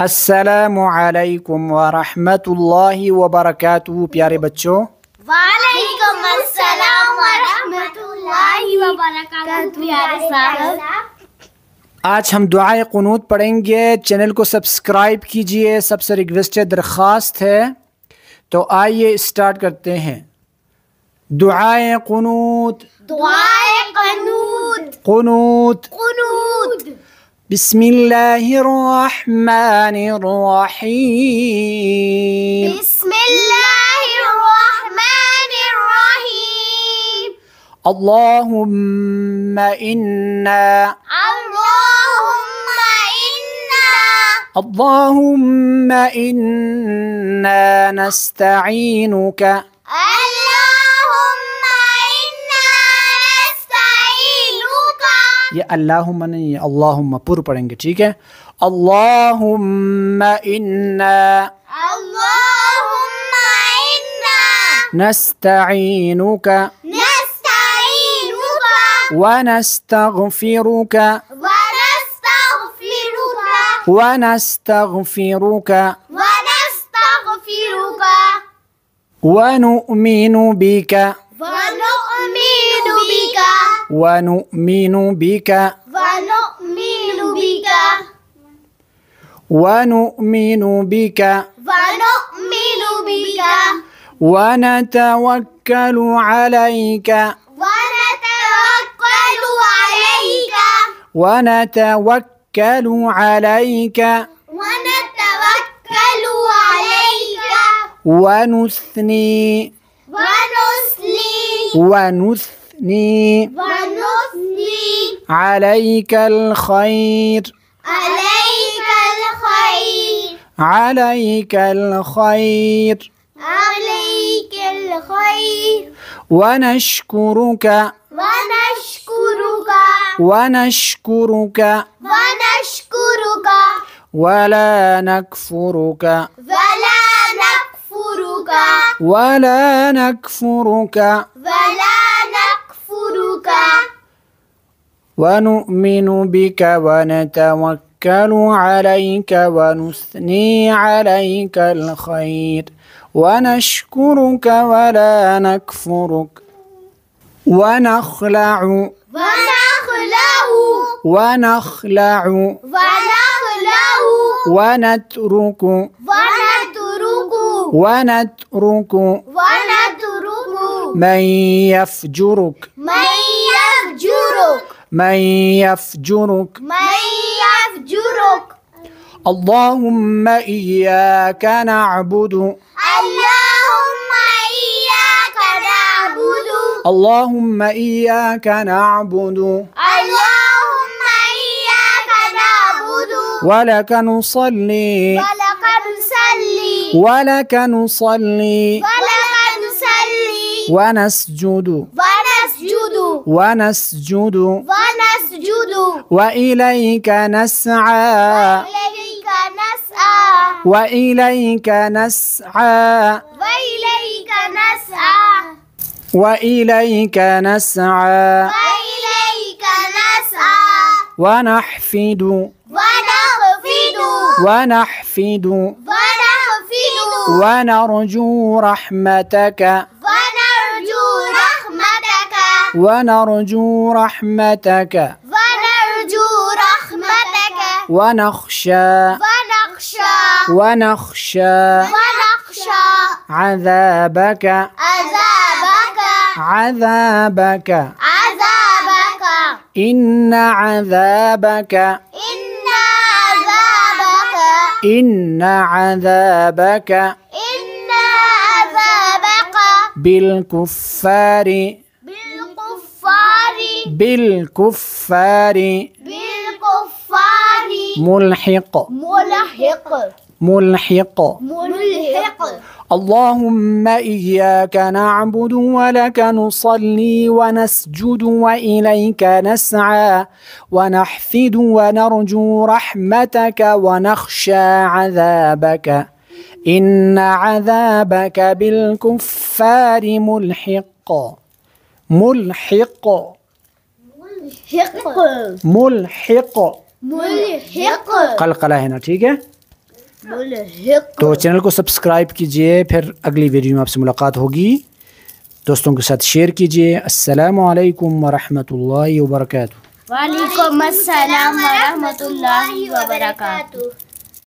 السلام علیکم ورحمۃ اللہ وبرکاتہ پیارے بچوں وعلیکم السلام اللہ وبرکاتہ پیارے صاحب آج ہم دعائیں قنوت پڑھیں گے چینل کو سبسکرائب کیجئے سب سے ریکویسٹ درخواست ہے تو آئیے اسٹارٹ کرتے ہیں دعائیں دعائیں بسم الله الرحمن الرحيم بسم الله الرحمن الرحيم اللهم إنا اللهم إنا اللهم إنا نستعينك الله یہ اللہ نہیں یہ اللہ پر پڑھیں گے ٹھیک ہے اللہ اللہ نستعینك نستعینك ونستغفرك ونستغفرك ونستغفرك ونؤمن بك ونؤمن بك ونؤمن بك ونؤمن بك ونؤمن بك ونتوكل عليك ونتوكل عليك ونتوكل عليك ونتوكل عليك ونثني ونثني ونثني عليك الخير عليك الخير عليك الخير عليك الخير ونشكرك ونشكرك ونشكرك ونشكرك ولا نكفرك ولا نكفرك ولا نكفرك ونؤمن بك ونتوكل عليك ونثني عليك الخير ونشكرك ولا نكفرك ونخلع ونخلع ونخلع ونخلع ونترك ونترك ونترك ونترك من يفجرك من يفجرك من يفجرك من يفجرك اللهم إياك نعبد اللهم إياك نعبد اللهم إياك نعبد اللهم إياك نعبد ولك نصلي ولك نصلي ولك نصلي ولك نصلي ونسجد ونسجد ونسجد ونسجد وإليك نسعى وإليك نسعى وإليك نسعى وإليك نسعى وإليك نسعى وإليك نسعى ونحفد ونحفد ونحفد ونحفد ونرجو رحمتك ونرجو رحمتك ونرجو رحمتك ونخشى ونخشى ونخشى ونخشى عذابك عذابك عذابك عذابك إن عذابك إن عذابك إن عذابك إن عذابك بالكفار بالكفار بالكفار ملحق ملحق ملحق ملحق اللهم إياك نعبد ولك نصلي ونسجد وإليك نسعى ونحفد ونرجو رحمتك ونخشى عذابك إن عذابك بالكفار ملحق ملحق ملحق ملحق ملحق قلقلہ ہے نا ٹھیک ہے ملحق تو چینل کو سبسکرائب کیجئے پھر اگلی ویڈیو میں آپ سے ملاقات ہوگی دوستوں کے ساتھ شیئر کیجئے السلام علیکم ورحمۃ اللہ وبرکاتہ وعلیکم السلام ورحمت اللہ وبرکاتہ